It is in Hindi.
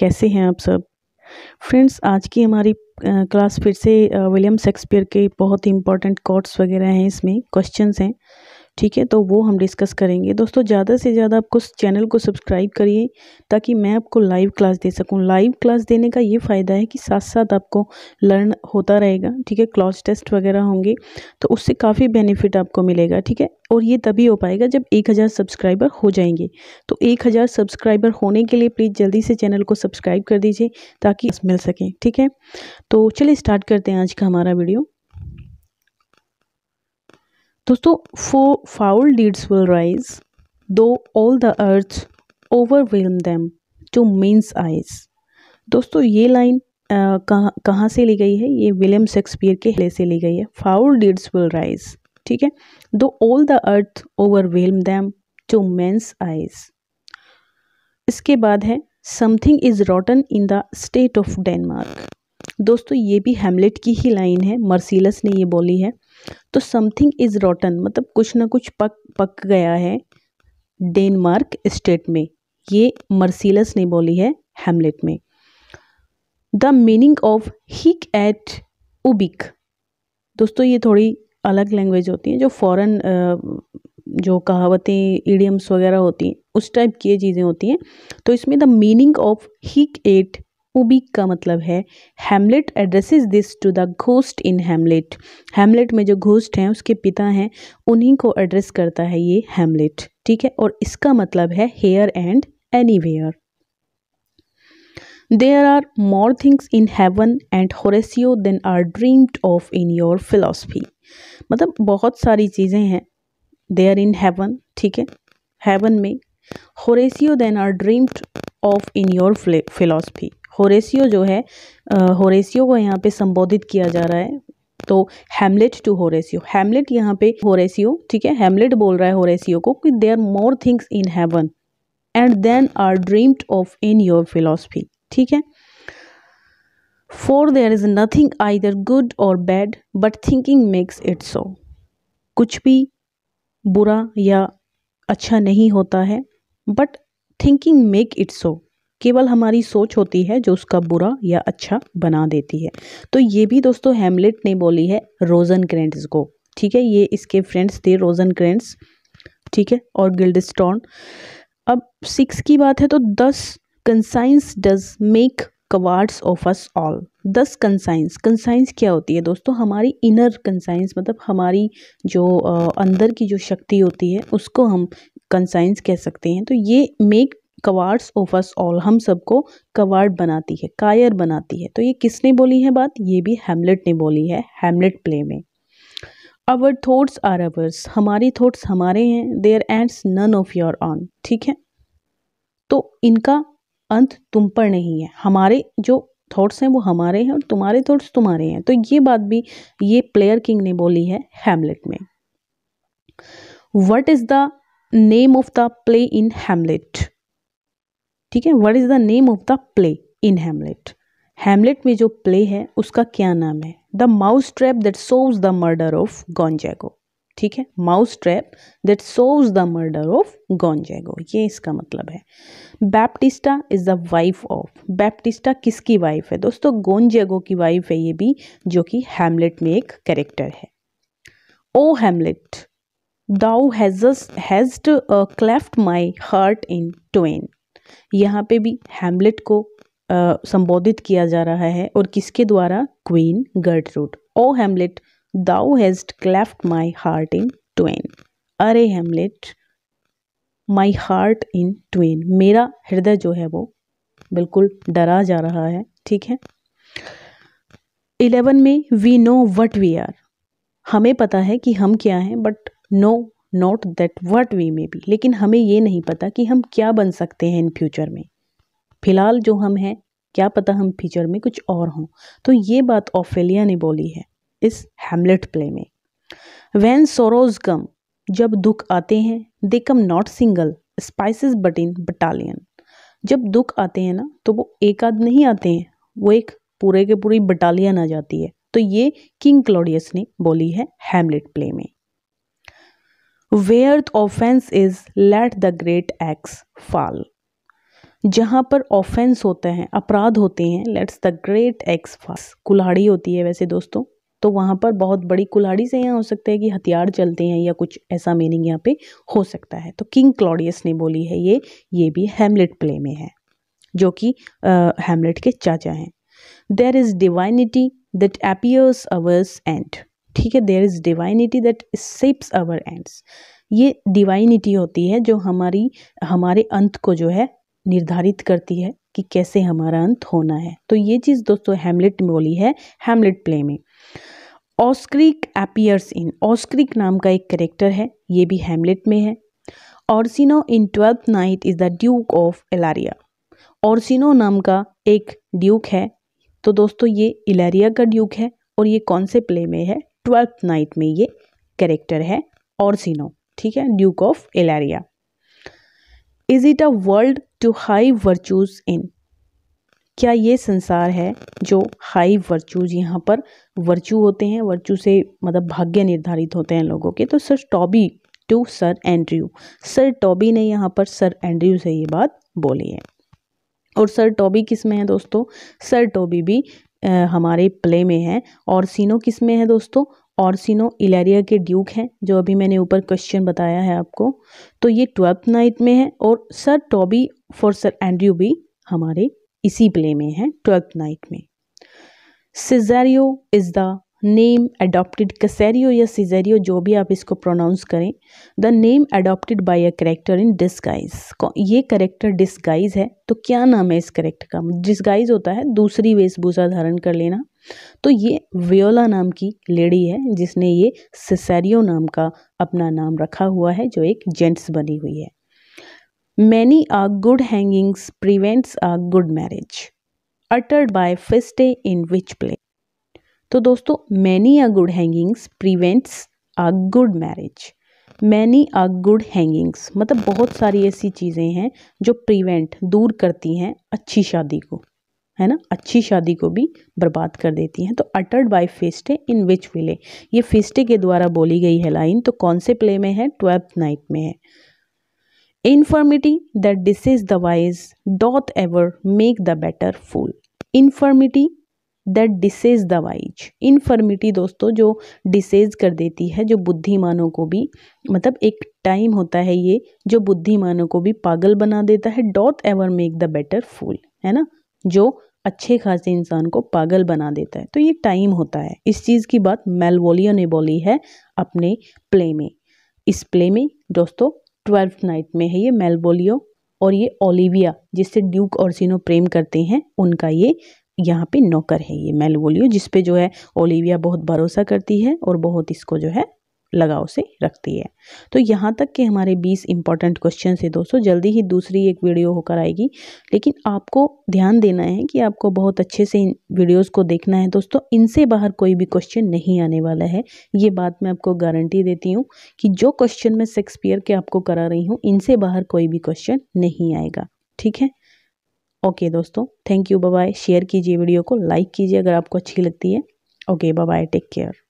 कैसे हैं आप सब फ्रेंड्स आज की हमारी क्लास फिर से विलियम शेक्सपियर के बहुत ही इंपॉर्टेंट कोट्स वगैरह हैं इसमें क्वेश्चंस हैं ठीक है तो वो हम डिस्कस करेंगे दोस्तों ज़्यादा से ज़्यादा आपको चैनल को सब्सक्राइब करिए ताकि मैं आपको लाइव क्लास दे सकूँ लाइव क्लास देने का ये फ़ायदा है कि साथ साथ आपको लर्न होता रहेगा ठीक है क्लास टेस्ट वगैरह होंगे तो उससे काफ़ी बेनिफिट आपको मिलेगा ठीक है और ये तभी हो पाएगा जब एक हज़ार सब्सक्राइबर हो जाएंगे तो एक हज़ार सब्सक्राइबर होने के लिए प्लीज़ जल्दी से चैनल को सब्सक्राइब कर दीजिए ताकि मिल सकें ठीक है तो चलिए स्टार्ट करते हैं आज का हमारा वीडियो दोस्तों फो foul deeds will rise though all the earth overwhelm them to men's eyes दोस्तों ये लाइन कहाँ कहाँ से ली गई है ये विलियम शेक्सपियर के हले से ली गई है फाउल डीड्स विल राइज ठीक है though all the earth overwhelm them to men's eyes इसके बाद है something is rotten in the state of Denmark दोस्तों ये भी हेमलेट की ही लाइन है मर्सीलस ने ये बोली है तो समथिंग इज़ रॉटन मतलब कुछ ना कुछ पक पक गया है डेनमार्क स्टेट में ये मर्सीलस ने बोली है हेमलेट में the meaning of hic et ubique दोस्तों ये थोड़ी अलग लैंग्वेज होती है जो फॉरेन जो कहावतें ईडियम्स वगैरह होती हैं उस टाइप की ये चीज़ें होती हैं तो इसमें the meaning of hic et ubique का मतलब है Hamlet addresses this to the ghost in Hamlet Hamlet में जो घोस्ट हैं उसके पिता हैं उन्हीं को एड्रेस करता है ये हेमलेट ठीक है और इसका मतलब है here and anywhere there are more things in heaven and Horatio than are dreamt of in your philosophy मतलब बहुत सारी चीज़ें हैं दे आर इन हेवन ठीक है हेवन में Horatio than are dreamt of in your philosophy Horatio जो है होरेसियो को यहाँ पे संबोधित किया जा रहा है तो हेमलेट टू होरेसियो हेमलेट यहाँ पे होरेसियो ठीक है हेमलेट बोल रहा है होरेसियो को कि there more things in heaven and than are dreamt of in your philosophy ठीक है for there is nothing either good or bad but thinking makes it so कुछ भी बुरा या अच्छा नहीं होता है but thinking make it so केवल हमारी सोच होती है जो उसका बुरा या अच्छा बना देती है तो ये भी दोस्तों हेमलेट ने बोली है रोजन क्रेंट्स को ठीक है ये इसके फ्रेंड्स थे रोजन क्रेंट्स ठीक है और गिल्ड अब सिक्स की बात है तो thus conscience does make cowards of us all thus conscience conscience क्या होती है दोस्तों हमारी इनर कंसाइंस मतलब हमारी जो अंदर की जो शक्ति होती है उसको हम कंसाइंस कह सकते हैं तो ये make cowards of us all हम सबको कवार्ड बनाती है कायर बनाती है तो ये किसने बोली है बात ये भी हेमलेट ने बोली है हेमलेट प्ले में अवर थॉट्स आर अवर्स हमारी थॉट्स हमारे हैं their ends none of your own ठीक है तो इनका अंत तुम पर नहीं है हमारे जो थॉट्स हैं वो हमारे हैं और तुम्हारे थॉट्स तुम्हारे हैं तो ये बात भी ये प्लेयर किंग ने बोली है हेमलेट में what is the name of the play in Hamlet ठीक है what is the name of the play in Hamlet Hamlet में जो प्ले है उसका क्या नाम है the mousetrap that shows the murder of Gonzago ठीक है mousetrap that shows the murder of Gonzago ये इसका मतलब है Baptista is the wife of Baptista किसकी वाइफ है दोस्तों गॉन्जैगो की वाइफ है ये भी जो कि हेमलेट में एक कैरेक्टर है O Hamlet thou has has cleft my heart in twain यहाँ पे भी हैमलेट को संबोधित किया जा रहा है और किसके द्वारा queen Gertrude O Hamlet thou hast cleft my heart in twain अरे Hamlet my heart in twain मेरा हृदय जो है वो बिल्कुल डरा जा रहा है ठीक है इलेवन में we know what we are हमें पता है कि हम क्या हैं but know not that what we may be लेकिन हमें ये नहीं पता कि हम क्या बन सकते हैं इन फ्यूचर में फ़िलहाल जो हम हैं क्या पता हम फ्यूचर में कुछ और हों तो ये बात ऑफेलिया ने बोली है इस हेमलेट प्ले में वैन सोरोज कम जब दुख आते हैं they come not single spies but in battalion जब दुख आते हैं ना तो वो एक आध नहीं आते हैं वो एक पूरे के पूरी बटालियन आ जाती है तो ये किंग क्लोडियस ने बोली है हेमलेट प्ले में where offence is let the great axe fall जहाँ पर ऑफेंस होते हैं अपराध होते हैं लेट्स द ग्रेट एक्स फास कुल्हाड़ी होती है वैसे दोस्तों तो वहाँ पर बहुत बड़ी कुल्हाड़ी से यहाँ हो सकता है कि हथियार चलते हैं या कुछ ऐसा मीनिंग यहाँ पे हो सकता है तो किंग क्लॉडियस ने बोली है ये ये भी हेमलेट प्ले में है जो कि हेमलेट के चाचा हैं there is divinity that appears ours end ठीक है there is divinity that shapes our ends ये डिवाइनिटी होती है जो हमारी हमारे अंत को जो है निर्धारित करती है कि कैसे हमारा अंत होना है तो ये चीज़ दोस्तों हेमलेट में बोली है हेमलेट प्ले में ऑस्क्रिक एपियर्स इन ऑस्क्रिक नाम का एक करेक्टर है ये भी हेमलेट में है Orsino in Twelfth Night is the duke of Illyria Orsino नाम का एक ड्यूक है तो दोस्तों ये इलेरिया का ड्यूक है और ये कौन से प्ले में है ट्वेल्थ नाइट में ये कैरेक्टर है ऑर्सिनो ठीक है duke of Illyria is it a world to hide virtues in क्या ये संसार है जो हाई वर्चूज यहाँ पर वर्चू होते हैं वर्चू से मतलब भाग्य निर्धारित होते हैं लोगों के तो sir Toby to sir Andrew sir Toby ने यहाँ पर सर एंड्रयू से ये बात बोली है और सर टॉबी किस में है दोस्तों सर टॉबी भी हमारे प्ले में है ऑर्सिनो किस में है दोस्तों ऑर्सिनो इलेरिया के ड्यूक हैं जो अभी मैंने ऊपर क्वेश्चन बताया है आपको तो ये ट्वेल्थ नाइट में है और sir Toby for sir Andrew भी हमारे इसी प्ले में है ट्वेल्थ नाइट में Cesario is the name adopted Cesario या सीजेरियो जो भी आप इसको प्रोनाउंस करें the name adopted by a character in disguise ये करेक्टर डिस्गाइज है तो क्या नाम है इस करेक्टर का डिस्गाइज होता है दूसरी वेशभूषा धारण कर लेना तो ये वियोला नाम की लेडी है जिसने ये सिसेरियो नाम का अपना नाम रखा हुआ है जो एक जेंट्स बनी हुई है many a good hangings prevents a good marriage uttered by Feste in which play तो दोस्तों many a good hangings prevents a good marriage many a good hangings मतलब बहुत सारी ऐसी चीज़ें हैं जो प्रिवेंट दूर करती हैं अच्छी शादी को है ना अच्छी शादी को भी बर्बाद कर देती हैं तो अटर्ड बाय फेस्टे इन विच विले ये फेस्टे के द्वारा बोली गई है लाइन तो कौन से प्ले में है ट्वेल्थ नाइट में है infirmity that decays the wise doth ever make the better fool infirmity that decays the wise infirmity दोस्तों जो डिसेज कर देती है जो बुद्धिमानों को भी मतलब एक टाइम होता है ये जो बुद्धिमानों को भी पागल बना देता है doth ever make the better fool है ना जो अच्छे खासे इंसान को पागल बना देता है तो ये टाइम होता है इस चीज़ की बात मेलवोलियो ने बोली है अपने प्ले में इस प्ले में दोस्तों ट्वेल्थ नाइट में है ये मेलवोलियो और ये ओलिविया जिससे ड्यूक और सीनो प्रेम करते हैं उनका ये यहाँ पे नौकर है ये मेलवोलियो जिसपे जो है ओलिविया बहुत भरोसा करती है और बहुत इसको जो है लगाव से रखती है तो यहाँ तक के हमारे 20 इंपॉर्टेंट क्वेश्चन है दोस्तों जल्दी ही दूसरी एक वीडियो होकर आएगी लेकिन आपको ध्यान देना है कि आपको बहुत अच्छे से इन वीडियोस को देखना है दोस्तों इनसे बाहर कोई भी क्वेश्चन नहीं आने वाला है ये बात मैं आपको गारंटी देती हूँ कि जो क्वेश्चन मैं शेक्सपियर के आपको करा रही हूँ इनसे बाहर कोई भी क्वेश्चन नहीं आएगा ठीक है ओके दोस्तों थैंक यू बाय शेयर कीजिए वीडियो को लाइक कीजिए अगर आपको अच्छी लगती है ओके बाय टेक केयर